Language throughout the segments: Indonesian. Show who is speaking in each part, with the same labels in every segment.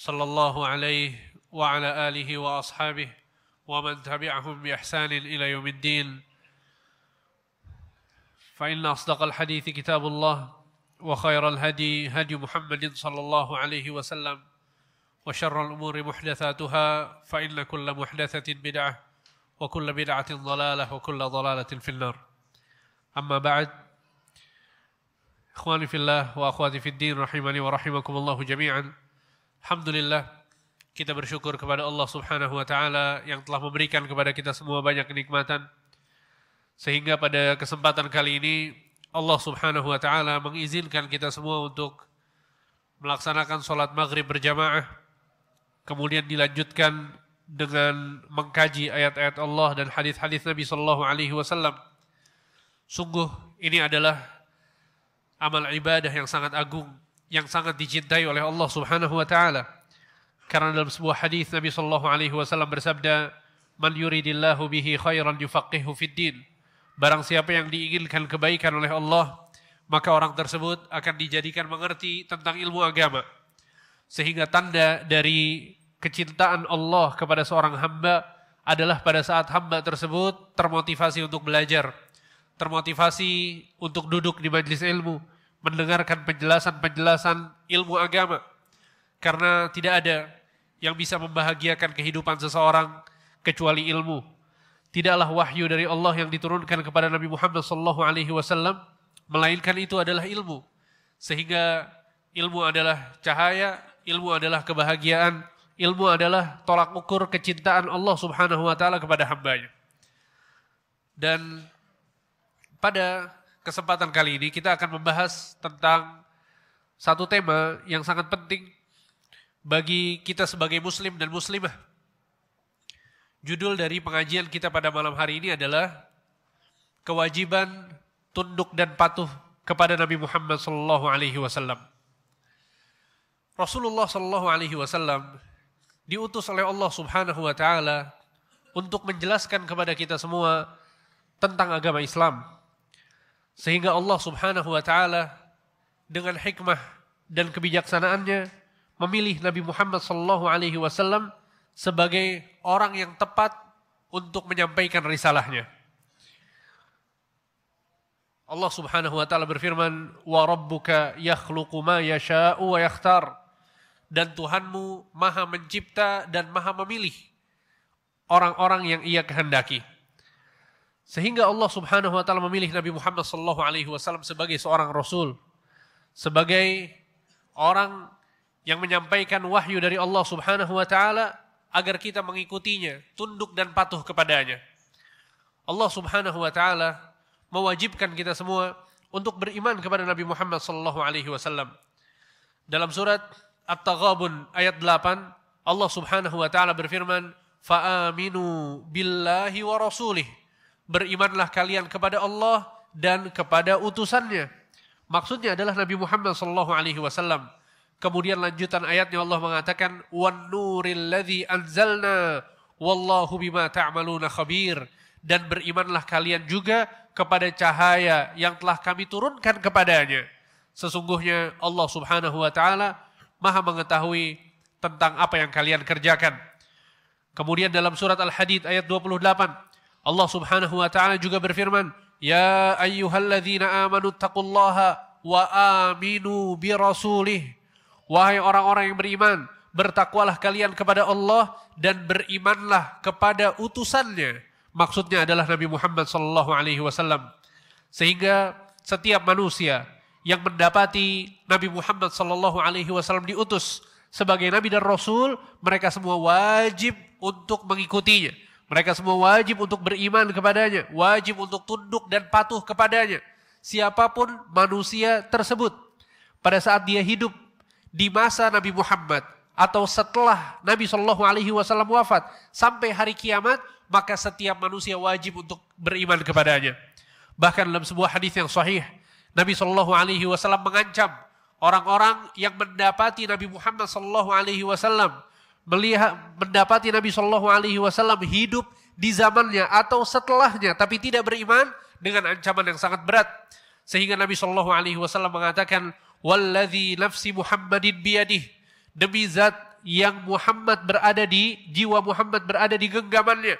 Speaker 1: صلى الله عليه وعلى آله وأصحابه ومن تبعهم بإحسان إلى يوم الدين فإن أصدق الحديث كتاب الله وخير الهدي هدي محمد صلى الله عليه وسلم وشر الأمور محدثاتها فإن كل محدثة بدعة وكل بدعة ضلالة وكل ضلالة في النار أما بعد إخواني في الله وأخواتي في الدين رحمني ورحمكم الله جميعاً Alhamdulillah kita bersyukur kepada Allah Subhanahu wa taala yang telah memberikan kepada kita semua banyak kenikmatan. Sehingga pada kesempatan kali ini Allah Subhanahu wa taala mengizinkan kita semua untuk melaksanakan sholat maghrib berjamaah kemudian dilanjutkan dengan mengkaji ayat-ayat Allah dan hadis-hadis Nabi Shallallahu Alaihi Wasallam. Sungguh ini adalah amal ibadah yang sangat agung yang sangat dicintai oleh Allah Subhanahu wa taala. Karena dalam sebuah hadis Nabi sallallahu alaihi wasallam bersabda, "Man yuridillahu bihi khairan yufaqihu fid din." Barang siapa yang diinginkan kebaikan oleh Allah, maka orang tersebut akan dijadikan mengerti tentang ilmu agama. Sehingga tanda dari kecintaan Allah kepada seorang hamba adalah pada saat hamba tersebut termotivasi untuk belajar, termotivasi untuk duduk di majlis ilmu, mendengarkan penjelasan-penjelasan ilmu agama. Karena tidak ada yang bisa membahagiakan kehidupan seseorang kecuali ilmu. Tidaklah wahyu dari Allah yang diturunkan kepada Nabi Muhammad sallallahu alaihi wasallam melainkan itu adalah ilmu. Sehingga ilmu adalah cahaya, ilmu adalah kebahagiaan, ilmu adalah tolak ukur kecintaan Allah Subhanahu wa taala kepada hambanya. Dan pada kesempatan kali ini kita akan membahas tentang satu tema yang sangat penting bagi kita sebagai muslim dan muslimah. Judul dari pengajian kita pada malam hari ini adalah kewajiban tunduk dan patuh kepada Nabi Muhammad sallallahu alaihi wasallam. Rasulullah sallallahu alaihi wasallam diutus oleh Allah Subhanahu wa taala untuk menjelaskan kepada kita semua tentang agama Islam sehingga Allah subhanahu wa ta'ala dengan hikmah dan kebijaksanaannya memilih Nabi Muhammad sallallahu alaihi wasallam sebagai orang yang tepat untuk menyampaikan risalahnya. Allah Subhanahu wa taala berfirman, "Wa يَخْلُقُ مَا ma وَيَخْتَارُ Dan Tuhanmu Maha mencipta dan Maha memilih orang-orang yang Ia kehendaki. Sehingga Allah Subhanahu wa taala memilih Nabi Muhammad sallallahu alaihi wasallam sebagai seorang rasul, sebagai orang yang menyampaikan wahyu dari Allah Subhanahu wa taala agar kita mengikutinya, tunduk dan patuh kepadanya. Allah Subhanahu wa taala mewajibkan kita semua untuk beriman kepada Nabi Muhammad sallallahu alaihi wasallam. Dalam surat At-Taghabun ayat 8, Allah Subhanahu wa taala berfirman, "Fa'aminu billahi wa rasulih." berimanlah kalian kepada Allah dan kepada utusannya. Maksudnya adalah Nabi Muhammad sallallahu alaihi wasallam. Kemudian lanjutan ayatnya Allah mengatakan wan nuril ladzi anzalna wallahu bima ta'maluna khabir dan berimanlah kalian juga kepada cahaya yang telah kami turunkan kepadanya. Sesungguhnya Allah Subhanahu wa taala Maha mengetahui tentang apa yang kalian kerjakan. Kemudian dalam surat Al-Hadid ayat 28 Allah Subhanahu wa taala juga berfirman, "Ya ayyuhalladzina amanu taqullaha wa aminu bi rasulih." Wahai orang-orang yang beriman, bertakwalah kalian kepada Allah dan berimanlah kepada utusannya. Maksudnya adalah Nabi Muhammad sallallahu alaihi wasallam. Sehingga setiap manusia yang mendapati Nabi Muhammad sallallahu alaihi wasallam diutus sebagai nabi dan rasul, mereka semua wajib untuk mengikutinya mereka semua wajib untuk beriman kepadanya, wajib untuk tunduk dan patuh kepadanya. Siapapun manusia tersebut pada saat dia hidup di masa Nabi Muhammad atau setelah Nabi Shallallahu Alaihi Wasallam wafat sampai hari kiamat maka setiap manusia wajib untuk beriman kepadanya. Bahkan dalam sebuah hadis yang sahih Nabi Shallallahu Alaihi Wasallam mengancam orang-orang yang mendapati Nabi Muhammad Shallallahu Alaihi Wasallam melihat mendapati Nabi Shallallahu Alaihi Wasallam hidup di zamannya atau setelahnya, tapi tidak beriman dengan ancaman yang sangat berat. Sehingga Nabi Shallallahu Alaihi Wasallam mengatakan, "Walladhi nafsi Muhammadin biyadih demi zat yang Muhammad berada di jiwa Muhammad berada di genggamannya.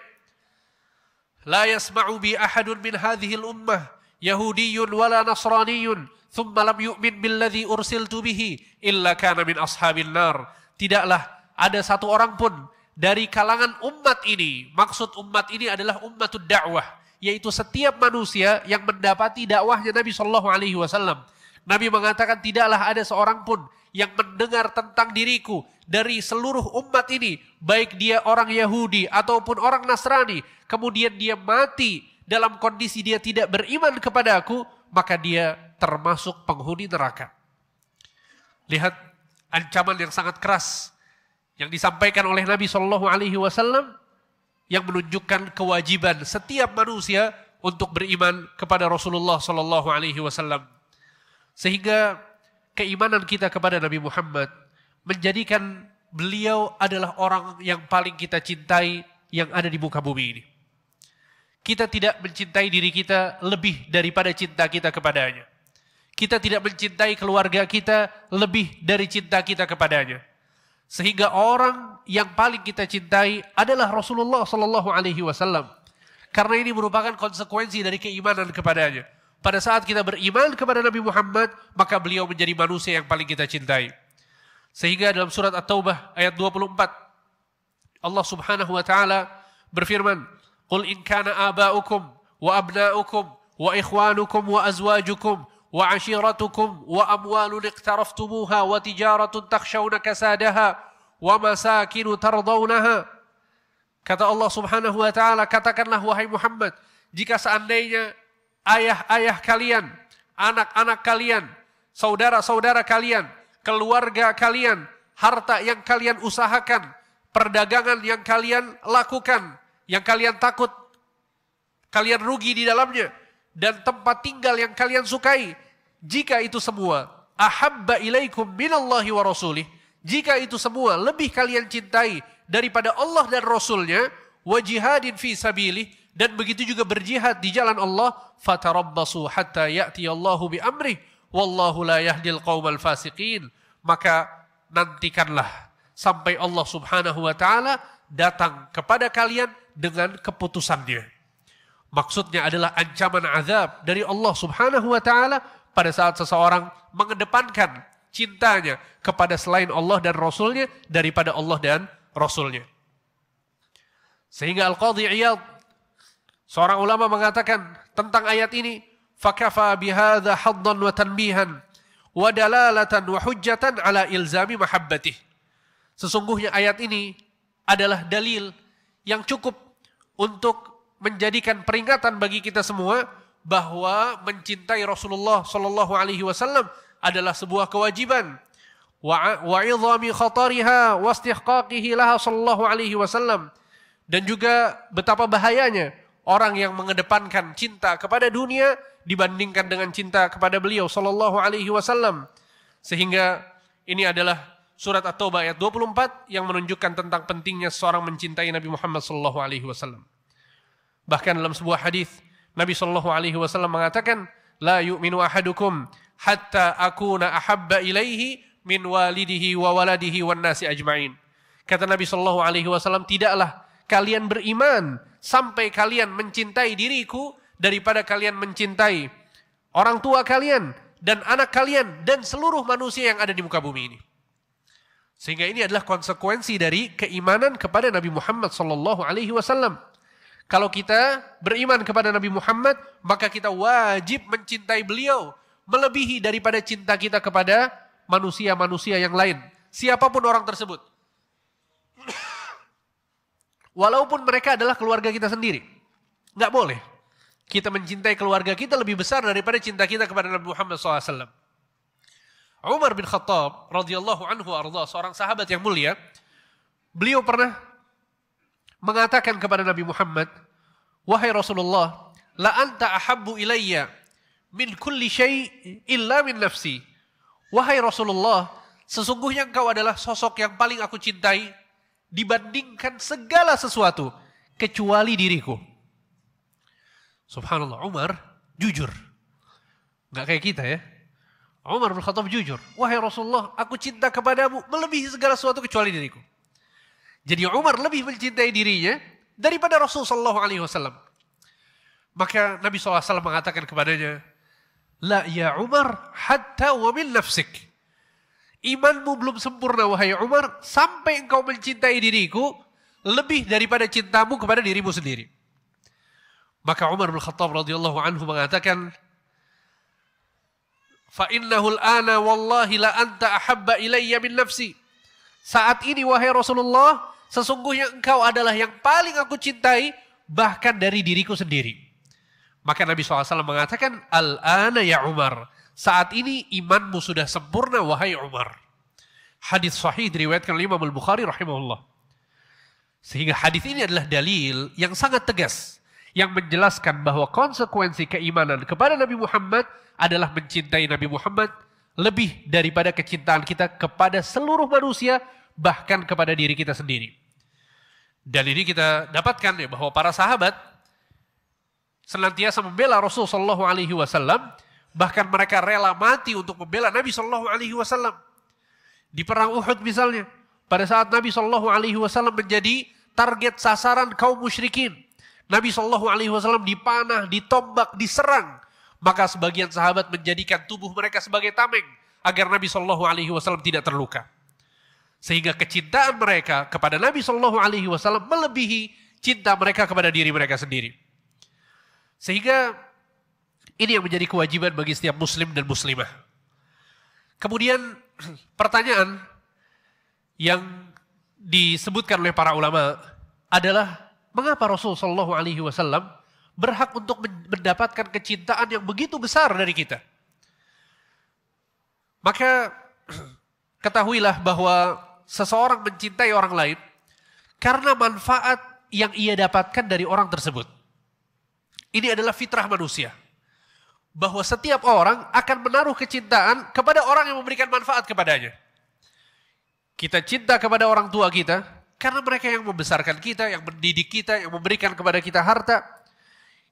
Speaker 1: La yasma'u bi ahadun min hadhil ummah Yahudiyun wala Nasraniyun thumma lam yu'min billadhi ursiltu bihi illa kana min ashabin nar." Tidaklah ada satu orang pun dari kalangan umat ini. Maksud umat ini adalah ummatud dakwah, yaitu setiap manusia yang mendapati dakwahnya Nabi Shallallahu alaihi wasallam. Nabi mengatakan tidaklah ada seorang pun yang mendengar tentang diriku dari seluruh umat ini, baik dia orang Yahudi ataupun orang Nasrani, kemudian dia mati dalam kondisi dia tidak beriman kepada aku, maka dia termasuk penghuni neraka. Lihat ancaman yang sangat keras yang disampaikan oleh Nabi Shallallahu Alaihi Wasallam yang menunjukkan kewajiban setiap manusia untuk beriman kepada Rasulullah Shallallahu Alaihi Wasallam sehingga keimanan kita kepada Nabi Muhammad menjadikan beliau adalah orang yang paling kita cintai yang ada di muka bumi ini. Kita tidak mencintai diri kita lebih daripada cinta kita kepadanya. Kita tidak mencintai keluarga kita lebih dari cinta kita kepadanya sehingga orang yang paling kita cintai adalah Rasulullah Shallallahu Alaihi Wasallam. Karena ini merupakan konsekuensi dari keimanan kepadanya. Pada saat kita beriman kepada Nabi Muhammad, maka beliau menjadi manusia yang paling kita cintai. Sehingga dalam surat At-Taubah ayat 24, Allah Subhanahu wa taala berfirman, "Qul in kana aba'ukum wa abna'ukum wa wa وعشيرتكم وأموال اقترفتموها وتجارة تخشون كسادها ومساكن ترضونها Kata Allah subhanahu wa ta'ala, katakanlah wahai Muhammad, jika seandainya ayah-ayah kalian, anak-anak kalian, saudara-saudara kalian, keluarga kalian, harta yang kalian usahakan, perdagangan yang kalian lakukan, yang kalian takut, kalian rugi di dalamnya, dan tempat tinggal yang kalian sukai. Jika itu semua ahabba ilaikum minallahi wa rasulih. Jika itu semua lebih kalian cintai daripada Allah dan Rasulnya, wajihadin fi sabilih, dan begitu juga berjihad di jalan Allah, fatarabbasu hatta ya'ti Allahu bi amri, wallahu la yahdil qawmal fasiqin. Maka nantikanlah sampai Allah subhanahu wa ta'ala datang kepada kalian dengan keputusannya. Maksudnya adalah ancaman azab dari Allah subhanahu wa ta'ala pada saat seseorang mengedepankan cintanya kepada selain Allah dan Rasulnya daripada Allah dan Rasulnya. Sehingga Al-Qadhi Iyad, seorang ulama mengatakan tentang ayat ini, فَكَفَى بِهَذَا حَضًّا وَتَنْبِيهًا وَدَلَالَةً وَحُجَّةً عَلَى إِلْزَامِ مَحَبَّتِهِ Sesungguhnya ayat ini adalah dalil yang cukup untuk menjadikan peringatan bagi kita semua bahwa mencintai Rasulullah Shallallahu Alaihi Wasallam adalah sebuah kewajiban. Wa Alaihi Wasallam dan juga betapa bahayanya orang yang mengedepankan cinta kepada dunia dibandingkan dengan cinta kepada beliau Shallallahu Alaihi Wasallam sehingga ini adalah surat At-Taubah ayat 24 yang menunjukkan tentang pentingnya seorang mencintai Nabi Muhammad Shallallahu Alaihi Wasallam. Bahkan dalam sebuah hadis Nabi Shallallahu Alaihi Wasallam mengatakan, لا يؤمن أحدكم حتى أكون أحب إليه min walidihi wa waladihi أجمعين nasi ajmain. Kata Nabi Shallallahu alaihi wasallam, "Tidaklah kalian beriman sampai kalian mencintai diriku daripada kalian mencintai orang tua kalian dan anak kalian dan seluruh manusia yang ada di muka bumi ini." Sehingga ini adalah konsekuensi dari keimanan kepada Nabi Muhammad Shallallahu alaihi wasallam. Kalau kita beriman kepada Nabi Muhammad, maka kita wajib mencintai beliau. Melebihi daripada cinta kita kepada manusia-manusia yang lain. Siapapun orang tersebut. Walaupun mereka adalah keluarga kita sendiri. Nggak boleh. Kita mencintai keluarga kita lebih besar daripada cinta kita kepada Nabi Muhammad SAW. Umar bin Khattab radhiyallahu anhu arda, seorang sahabat yang mulia, beliau pernah mengatakan kepada Nabi Muhammad, "Wahai Rasulullah, la anta ahabbu ilayya min kulli syai illa min nafsi." Wahai Rasulullah, sesungguhnya engkau adalah sosok yang paling aku cintai dibandingkan segala sesuatu kecuali diriku. Subhanallah, Umar jujur. Nggak kayak kita ya. Umar bin Khattab jujur. Wahai Rasulullah, aku cinta kepadamu melebihi segala sesuatu kecuali diriku. Jadi Umar lebih mencintai dirinya daripada Rasul Shallallahu Alaihi Wasallam. Maka Nabi SAW mengatakan kepadanya, La ya Umar hatta wa min nafsik. Imanmu belum sempurna wahai Umar sampai engkau mencintai diriku lebih daripada cintamu kepada dirimu sendiri. Maka Umar bin Khattab radhiyallahu anhu mengatakan, "Fa al ana wallahi la anta ahabba ilayya min nafsi." Saat ini wahai Rasulullah, sesungguhnya engkau adalah yang paling aku cintai bahkan dari diriku sendiri. Maka Nabi SAW mengatakan, Al-ana ya Umar, saat ini imanmu sudah sempurna wahai Umar. Hadis sahih diriwayatkan oleh Imam Al-Bukhari rahimahullah. Sehingga hadis ini adalah dalil yang sangat tegas yang menjelaskan bahwa konsekuensi keimanan kepada Nabi Muhammad adalah mencintai Nabi Muhammad lebih daripada kecintaan kita kepada seluruh manusia, bahkan kepada diri kita sendiri. Dan ini kita dapatkan ya bahwa para sahabat senantiasa membela Rasul Shallallahu Alaihi Wasallam, bahkan mereka rela mati untuk membela Nabi Shallallahu Alaihi Wasallam. Di perang Uhud misalnya, pada saat Nabi Shallallahu Alaihi Wasallam menjadi target sasaran kaum musyrikin, Nabi Shallallahu Alaihi Wasallam dipanah, ditombak, diserang maka sebagian sahabat menjadikan tubuh mereka sebagai tameng agar Nabi Shallallahu Alaihi Wasallam tidak terluka. Sehingga kecintaan mereka kepada Nabi Shallallahu Alaihi Wasallam melebihi cinta mereka kepada diri mereka sendiri. Sehingga ini yang menjadi kewajiban bagi setiap muslim dan muslimah. Kemudian pertanyaan yang disebutkan oleh para ulama adalah mengapa Rasulullah Shallallahu Alaihi Wasallam berhak untuk mendapatkan kecintaan yang begitu besar dari kita. Maka ketahuilah bahwa seseorang mencintai orang lain karena manfaat yang ia dapatkan dari orang tersebut. Ini adalah fitrah manusia. Bahwa setiap orang akan menaruh kecintaan kepada orang yang memberikan manfaat kepadanya. Kita cinta kepada orang tua kita karena mereka yang membesarkan kita, yang mendidik kita, yang memberikan kepada kita harta,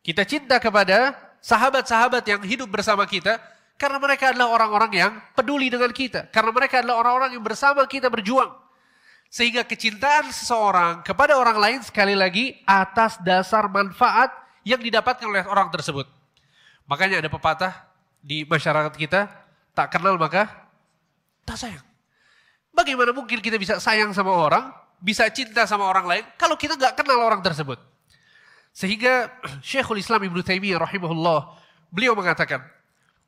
Speaker 1: kita cinta kepada sahabat-sahabat yang hidup bersama kita karena mereka adalah orang-orang yang peduli dengan kita. Karena mereka adalah orang-orang yang bersama kita berjuang. Sehingga kecintaan seseorang kepada orang lain sekali lagi atas dasar manfaat yang didapatkan oleh orang tersebut. Makanya ada pepatah di masyarakat kita, tak kenal maka tak sayang. Bagaimana mungkin kita bisa sayang sama orang, bisa cinta sama orang lain, kalau kita nggak kenal orang tersebut. Sehingga Syekhul Islam Ibnu Taimiyah rahimahullah beliau mengatakan,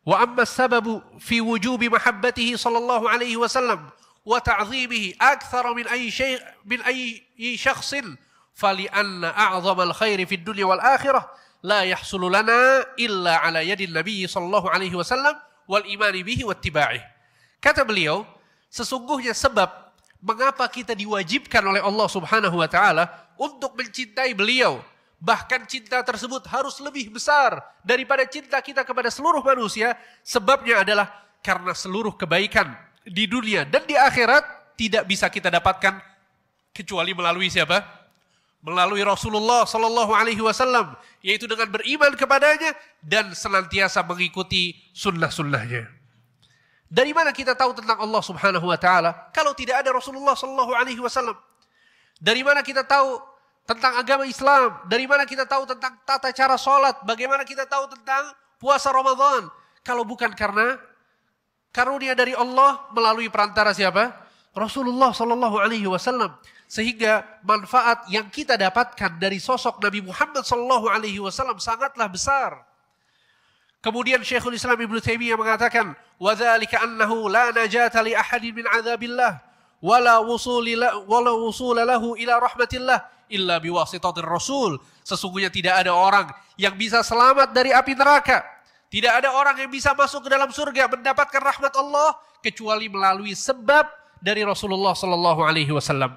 Speaker 1: "Wa amma sababu fi wujubi mahabbatihi sallallahu alaihi wasallam wa ta'dhimihi akthar min ayyi shay min ayyi syakhsin fali anna al-khairi fi dunya wal akhirah la yahsulu lana illa ala yadi nabi sallallahu alaihi wasallam wal bihi Kata beliau, sesungguhnya sebab mengapa kita diwajibkan oleh Allah Subhanahu wa taala untuk mencintai beliau Bahkan cinta tersebut harus lebih besar daripada cinta kita kepada seluruh manusia. Sebabnya adalah karena seluruh kebaikan di dunia dan di akhirat tidak bisa kita dapatkan kecuali melalui siapa? Melalui Rasulullah Shallallahu Alaihi Wasallam, yaitu dengan beriman kepadanya dan senantiasa mengikuti sunnah-sunnahnya. Dari mana kita tahu tentang Allah Subhanahu Wa Taala kalau tidak ada Rasulullah Shallallahu Alaihi Wasallam? Dari mana kita tahu tentang agama Islam, dari mana kita tahu tentang tata cara sholat, bagaimana kita tahu tentang puasa Ramadan. Kalau bukan karena karunia dari Allah melalui perantara siapa? Rasulullah Shallallahu Alaihi Wasallam. Sehingga manfaat yang kita dapatkan dari sosok Nabi Muhammad Shallallahu Alaihi Wasallam sangatlah besar. Kemudian Syekhul Islam Ibnu Taimiyah mengatakan, "Wadzalika annahu la najata li ahadin min adzabillah wala walla lahu ila rahmatillah illa biwasitatir rasul. Sesungguhnya tidak ada orang yang bisa selamat dari api neraka. Tidak ada orang yang bisa masuk ke dalam surga mendapatkan rahmat Allah kecuali melalui sebab dari Rasulullah sallallahu alaihi wasallam.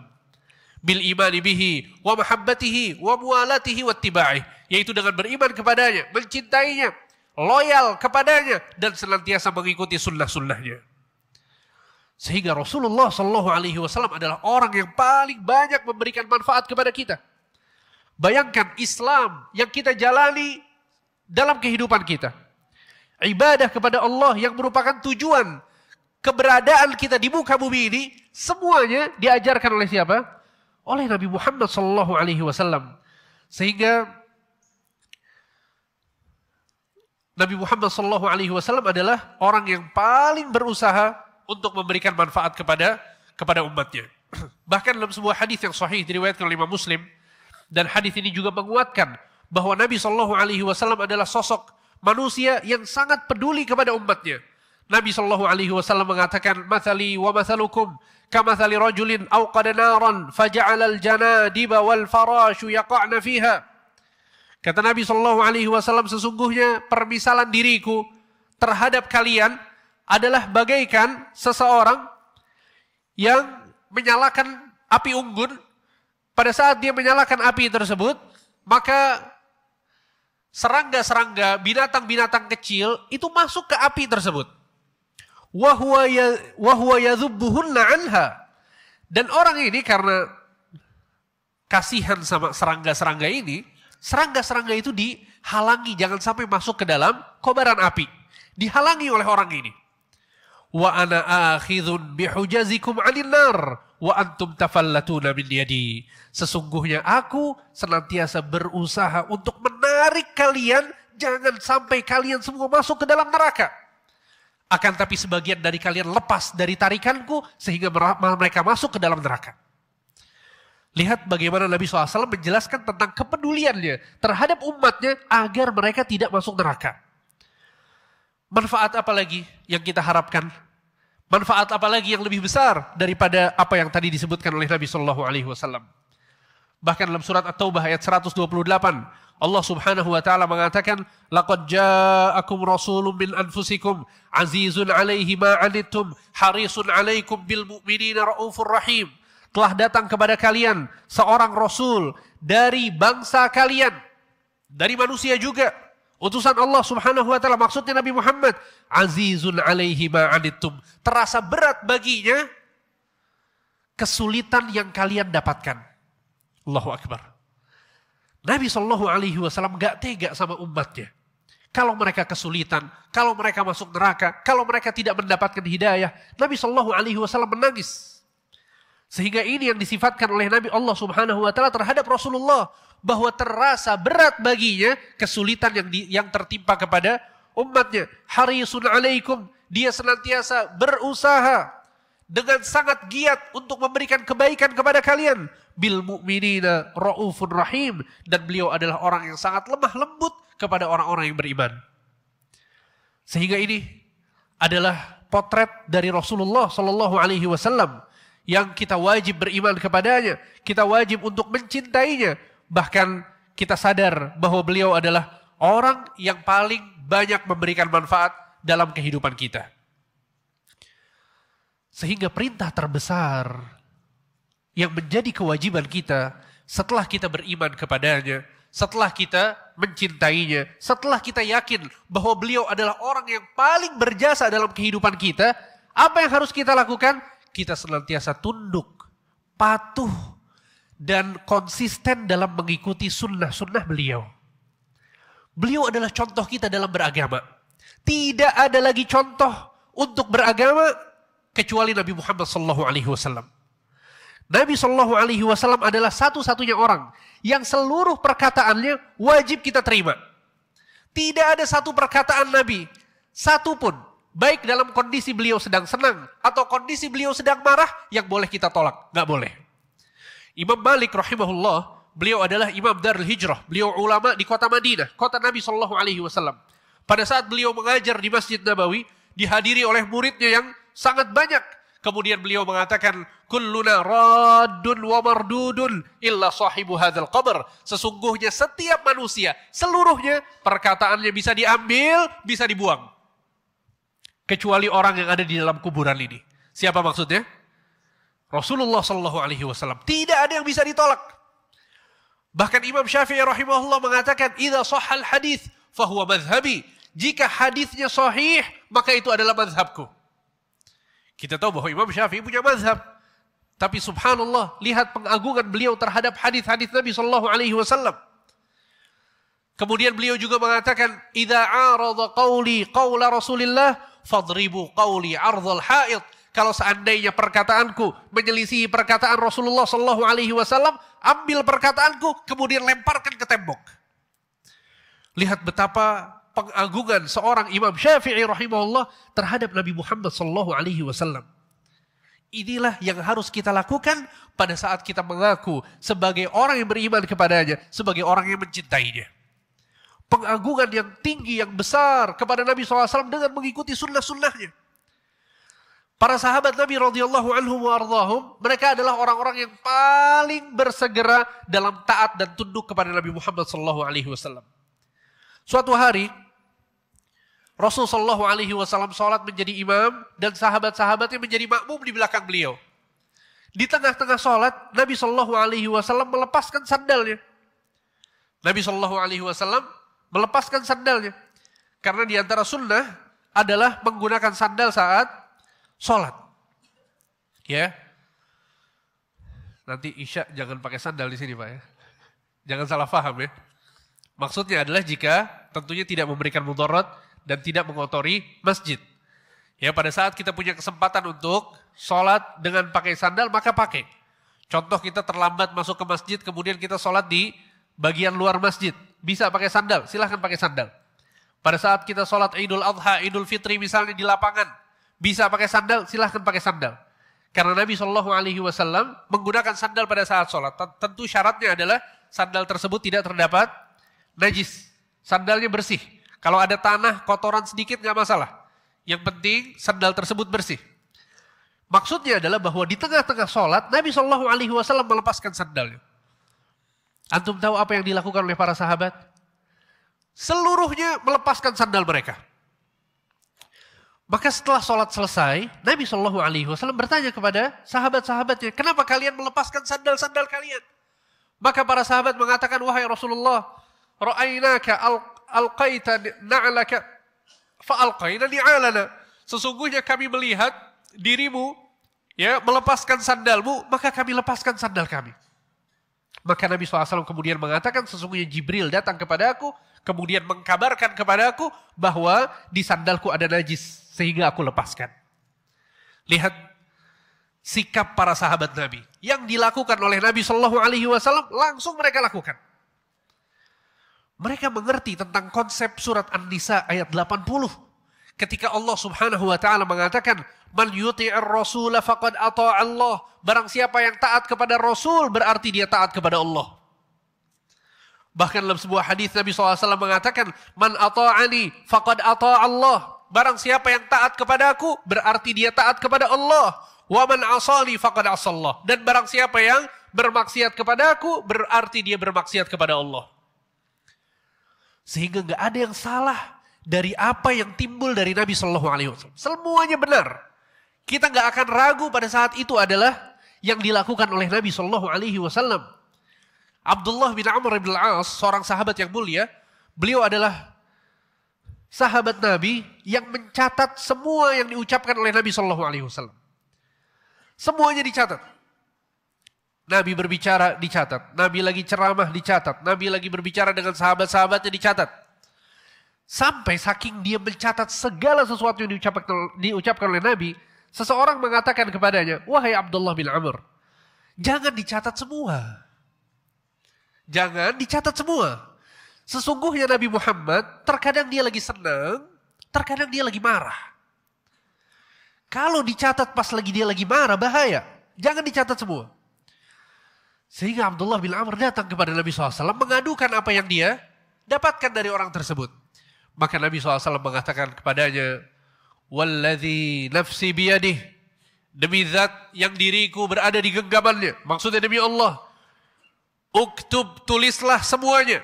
Speaker 1: Bil imani bihi wa mahabbatihi wa mualatihi wa tibai, yaitu dengan beriman kepadanya, mencintainya, loyal kepadanya dan senantiasa mengikuti sunnah-sunnahnya. Sehingga Rasulullah Shallallahu Alaihi Wasallam adalah orang yang paling banyak memberikan manfaat kepada kita. Bayangkan Islam yang kita jalani dalam kehidupan kita. Ibadah kepada Allah yang merupakan tujuan keberadaan kita di muka bumi ini semuanya diajarkan oleh siapa? Oleh Nabi Muhammad Shallallahu Alaihi Wasallam. Sehingga Nabi Muhammad Shallallahu Alaihi Wasallam adalah orang yang paling berusaha untuk memberikan manfaat kepada kepada umatnya. Bahkan dalam sebuah hadis yang sahih diriwayatkan oleh Imam Muslim dan hadis ini juga menguatkan bahwa Nabi Shallallahu Alaihi Wasallam adalah sosok manusia yang sangat peduli kepada umatnya. Nabi Shallallahu Alaihi Wasallam mengatakan, "Mathali wa mathalukum kamathali rajulin awqada naran faja'ala al-janadiba wal farashu yaqa'na fiha." Kata Nabi Shallallahu Alaihi Wasallam, sesungguhnya permisalan diriku terhadap kalian adalah bagaikan seseorang yang menyalakan api unggun. Pada saat dia menyalakan api tersebut, maka serangga-serangga, binatang-binatang kecil itu masuk ke api tersebut. Ya, anha. Dan orang ini karena kasihan sama serangga-serangga ini, serangga-serangga itu dihalangi jangan sampai masuk ke dalam kobaran api. Dihalangi oleh orang ini wa ana akhidhun bihujazikum 'anil nar wa antum tafallatuna min yadi. Sesungguhnya aku senantiasa berusaha untuk menarik kalian jangan sampai kalian semua masuk ke dalam neraka. Akan tapi sebagian dari kalian lepas dari tarikanku sehingga mereka masuk ke dalam neraka. Lihat bagaimana Nabi SAW menjelaskan tentang kepeduliannya terhadap umatnya agar mereka tidak masuk neraka. Manfaat apa lagi yang kita harapkan? Manfaat apa lagi yang lebih besar daripada apa yang tadi disebutkan oleh Nabi Shallallahu Alaihi Wasallam? Bahkan dalam surat At-Taubah ayat 128, Allah Subhanahu wa taala mengatakan, "Laqad ja'akum rasulun min anfusikum azizun 'alaihi ma 'anittum harisun 'alaikum bil mu'minina raufur rahim." Telah datang kepada kalian seorang rasul dari bangsa kalian, dari manusia juga Utusan Allah subhanahu wa ta'ala. Maksudnya Nabi Muhammad. Azizun alaihi ma'anittum. Terasa berat baginya. Kesulitan yang kalian dapatkan. Allahu Akbar. Nabi Shallallahu Alaihi Wasallam gak tega sama umatnya. Kalau mereka kesulitan, kalau mereka masuk neraka, kalau mereka tidak mendapatkan hidayah, Nabi Shallallahu Alaihi Wasallam menangis. Sehingga ini yang disifatkan oleh Nabi Allah Subhanahu wa taala terhadap Rasulullah bahwa terasa berat baginya kesulitan yang di, yang tertimpa kepada umatnya. Harisun alaikum, dia senantiasa berusaha dengan sangat giat untuk memberikan kebaikan kepada kalian. Bil mu'minina raufun rahim dan beliau adalah orang yang sangat lemah lembut kepada orang-orang yang beriman. Sehingga ini adalah potret dari Rasulullah Shallallahu alaihi wasallam yang kita wajib beriman kepadanya, kita wajib untuk mencintainya. Bahkan kita sadar bahwa beliau adalah orang yang paling banyak memberikan manfaat dalam kehidupan kita. Sehingga perintah terbesar yang menjadi kewajiban kita setelah kita beriman kepadanya, setelah kita mencintainya, setelah kita yakin bahwa beliau adalah orang yang paling berjasa dalam kehidupan kita, apa yang harus kita lakukan? kita senantiasa tunduk, patuh, dan konsisten dalam mengikuti sunnah-sunnah beliau. Beliau adalah contoh kita dalam beragama. Tidak ada lagi contoh untuk beragama kecuali Nabi Muhammad Sallallahu Alaihi Wasallam. Nabi Sallallahu Alaihi Wasallam adalah satu-satunya orang yang seluruh perkataannya wajib kita terima. Tidak ada satu perkataan Nabi, satu pun Baik dalam kondisi beliau sedang senang atau kondisi beliau sedang marah yang boleh kita tolak. Nggak boleh. Imam Malik rahimahullah, beliau adalah Imam Darul Hijrah. Beliau ulama di kota Madinah, kota Nabi Shallallahu Alaihi Wasallam. Pada saat beliau mengajar di Masjid Nabawi, dihadiri oleh muridnya yang sangat banyak. Kemudian beliau mengatakan, Kulluna radun wa mardudun illa sahibu hadal qabr. Sesungguhnya setiap manusia, seluruhnya, perkataannya bisa diambil, bisa dibuang kecuali orang yang ada di dalam kuburan ini. Siapa maksudnya? Rasulullah Shallallahu Alaihi Wasallam. Tidak ada yang bisa ditolak. Bahkan Imam Syafi'i rahimahullah mengatakan, "Idza sahal hadis, fahuwa madzhabi. Jika hadisnya sahih, maka itu adalah madhabku. Kita tahu bahwa Imam Syafi'i punya madhab. Tapi subhanallah, lihat pengagungan beliau terhadap hadis-hadis Nabi Shallallahu Alaihi Wasallam. Kemudian beliau juga mengatakan, "Idza arada qawli qawla Rasulillah, fadribu qawli ardhul haid. Kalau seandainya perkataanku menyelisihi perkataan Rasulullah Shallallahu Alaihi Wasallam, ambil perkataanku kemudian lemparkan ke tembok. Lihat betapa pengagungan seorang Imam Syafi'i rahimahullah terhadap Nabi Muhammad Shallallahu Alaihi Wasallam. Inilah yang harus kita lakukan pada saat kita mengaku sebagai orang yang beriman kepadanya, sebagai orang yang mencintainya pengagungan yang tinggi, yang besar kepada Nabi SAW dengan mengikuti sunnah-sunnahnya. Para sahabat Nabi radhiyallahu anhum wa ardhahum, mereka adalah orang-orang yang paling bersegera dalam taat dan tunduk kepada Nabi Muhammad sallallahu alaihi wasallam. Suatu hari Rasul sallallahu alaihi wasallam salat menjadi imam dan sahabat-sahabatnya menjadi makmum di belakang beliau. Di tengah-tengah salat, Nabi sallallahu alaihi wasallam melepaskan sandalnya. Nabi sallallahu alaihi wasallam melepaskan sandalnya. Karena di antara sunnah adalah menggunakan sandal saat sholat. Ya. Nanti Isya jangan pakai sandal di sini Pak ya. Jangan salah paham ya. Maksudnya adalah jika tentunya tidak memberikan mudarat dan tidak mengotori masjid. Ya pada saat kita punya kesempatan untuk sholat dengan pakai sandal maka pakai. Contoh kita terlambat masuk ke masjid kemudian kita sholat di bagian luar masjid bisa pakai sandal, silahkan pakai sandal. Pada saat kita sholat Idul Adha, Idul Fitri misalnya di lapangan, bisa pakai sandal, silahkan pakai sandal. Karena Nabi Shallallahu Alaihi Wasallam menggunakan sandal pada saat sholat. Tentu syaratnya adalah sandal tersebut tidak terdapat najis, sandalnya bersih. Kalau ada tanah kotoran sedikit nggak masalah. Yang penting sandal tersebut bersih. Maksudnya adalah bahwa di tengah-tengah sholat Nabi Shallallahu Alaihi Wasallam melepaskan sandalnya. Antum tahu apa yang dilakukan oleh para sahabat? Seluruhnya melepaskan sandal mereka. Maka setelah sholat selesai, Nabi Shallallahu Alaihi Wasallam bertanya kepada sahabat-sahabatnya, kenapa kalian melepaskan sandal-sandal kalian? Maka para sahabat mengatakan, wahai Rasulullah, ra'ainaka al alqaita na'laka fa'alqaina ni'alana. Sesungguhnya kami melihat dirimu ya melepaskan sandalmu, maka kami lepaskan sandal kami. Maka Nabi SAW kemudian mengatakan sesungguhnya Jibril datang kepada aku, kemudian mengkabarkan kepada aku bahwa di sandalku ada najis, sehingga aku lepaskan. Lihat sikap para sahabat Nabi. Yang dilakukan oleh Nabi Shallallahu Alaihi Wasallam langsung mereka lakukan. Mereka mengerti tentang konsep surat An-Nisa ayat 80 Ketika Allah Subhanahu wa taala mengatakan, "Man yuti'ir rasul faqad ata Allah." Barang siapa yang taat kepada Rasul berarti dia taat kepada Allah. Bahkan dalam sebuah hadis Nabi SAW mengatakan, "Man ata'ani faqad ata Allah." Barang siapa yang taat kepadaku berarti dia taat kepada Allah. "Wa man asali faqad asallah." Dan barang siapa yang bermaksiat kepadaku berarti dia bermaksiat kepada Allah. Sehingga nggak ada yang salah dari apa yang timbul dari Nabi Shallallahu Alaihi Wasallam. Semuanya benar. Kita nggak akan ragu pada saat itu adalah yang dilakukan oleh Nabi Shallallahu Alaihi Wasallam. Abdullah bin Amr bin Al-As, seorang sahabat yang mulia, beliau adalah sahabat Nabi yang mencatat semua yang diucapkan oleh Nabi Shallallahu Alaihi Wasallam. Semuanya dicatat. Nabi berbicara dicatat, Nabi lagi ceramah dicatat, Nabi lagi berbicara dengan sahabat-sahabatnya dicatat. Sampai saking dia mencatat segala sesuatu yang diucapkan, diucapkan oleh Nabi, seseorang mengatakan kepadanya, Wahai Abdullah bin Amr, jangan dicatat semua. Jangan dicatat semua. Sesungguhnya Nabi Muhammad terkadang dia lagi senang, terkadang dia lagi marah. Kalau dicatat pas lagi dia lagi marah bahaya. Jangan dicatat semua. Sehingga Abdullah bin Amr datang kepada Nabi SAW mengadukan apa yang dia dapatkan dari orang tersebut. Maka Nabi SAW mengatakan kepadanya, Walladhi nafsi biyadih. Demi zat yang diriku berada di genggamannya. Maksudnya demi Allah. Uktub tulislah semuanya.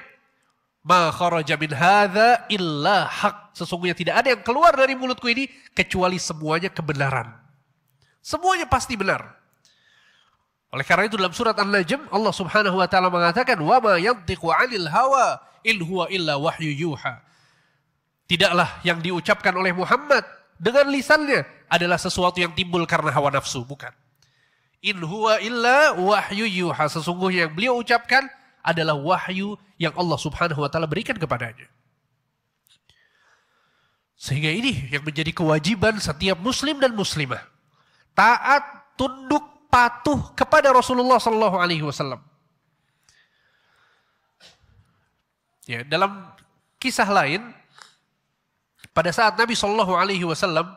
Speaker 1: Ma kharaja min hadha illa haq. Sesungguhnya tidak ada yang keluar dari mulutku ini kecuali semuanya kebenaran. Semuanya pasti benar. Oleh karena itu dalam surat An-Najm Allah Subhanahu wa taala mengatakan wa ma yantiqu 'anil hawa in huwa illa wahyu yuha. Tidaklah yang diucapkan oleh Muhammad dengan lisannya adalah sesuatu yang timbul karena hawa nafsu, bukan. In huwa illa wahyu yuha. Sesungguhnya yang beliau ucapkan adalah wahyu yang Allah subhanahu wa ta'ala berikan kepadanya. Sehingga ini yang menjadi kewajiban setiap muslim dan muslimah. Taat, tunduk, patuh kepada Rasulullah Sallallahu Alaihi Wasallam. Ya, dalam kisah lain pada saat Nabi Shallallahu Alaihi Wasallam